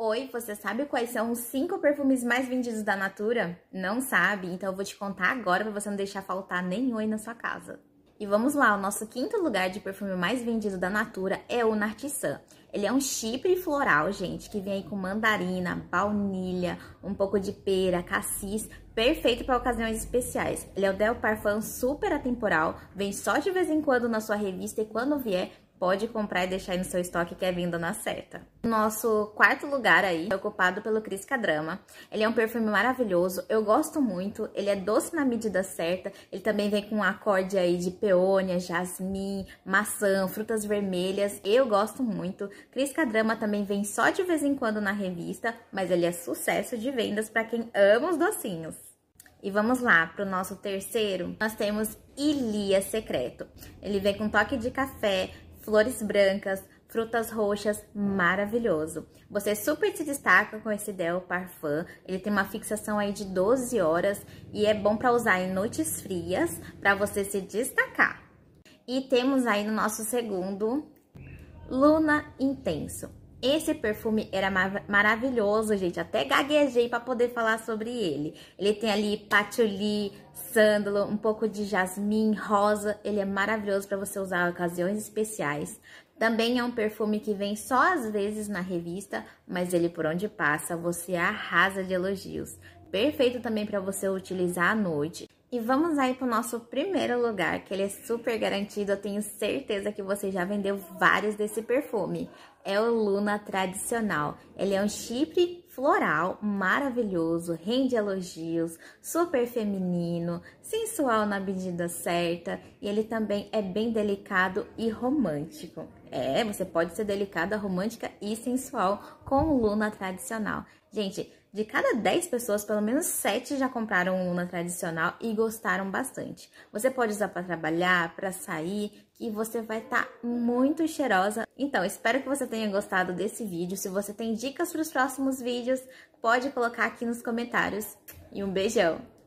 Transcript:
Oi, você sabe quais são os 5 perfumes mais vendidos da Natura? Não sabe? Então eu vou te contar agora para você não deixar faltar nem oi na sua casa. E vamos lá, o nosso quinto lugar de perfume mais vendido da Natura é o Nartissan. Ele é um chipre floral, gente, que vem aí com mandarina, baunilha, um pouco de pera, cassis, perfeito para ocasiões especiais. Ele é o Del Parfum super atemporal, vem só de vez em quando na sua revista e quando vier, pode comprar e deixar aí no seu estoque que é vinda na certa. Nosso quarto lugar aí é ocupado pelo Cris Cadrama. Ele é um perfume maravilhoso, eu gosto muito, ele é doce na medida certa, ele também vem com um acorde aí de peônia, jasmim, maçã, frutas vermelhas, eu gosto muito. Cris Cadrama também vem só de vez em quando na revista, mas ele é sucesso de vendas para quem ama os docinhos. E vamos lá para o nosso terceiro. Nós temos Ilia Secreto. Ele vem com toque de café, flores brancas, frutas roxas, maravilhoso. Você super se destaca com esse Del Parfum, ele tem uma fixação aí de 12 horas e é bom para usar em noites frias, para você se destacar. E temos aí no nosso segundo, Luna Intenso. Esse perfume era mar maravilhoso, gente. Até gaguejei para poder falar sobre ele. Ele tem ali patchouli, sândalo, um pouco de jasmim, rosa. Ele é maravilhoso para você usar em ocasiões especiais. Também é um perfume que vem só às vezes na revista, mas ele por onde passa, você arrasa de elogios. Perfeito também para você utilizar à noite. E vamos aí para o nosso primeiro lugar, que ele é super garantido. Eu tenho certeza que você já vendeu vários desse perfume. É o Luna Tradicional. Ele é um chipre floral maravilhoso, rende elogios, super feminino, sensual na medida certa e ele também é bem delicado e romântico. É, você pode ser delicada, romântica e sensual com o Luna tradicional. Gente, de cada 10 pessoas, pelo menos 7 já compraram uma tradicional e gostaram bastante. Você pode usar para trabalhar, para sair, que você vai estar tá muito cheirosa. Então, espero que você tenha gostado desse vídeo. Se você tem dicas para os próximos vídeos, pode colocar aqui nos comentários. E um beijão!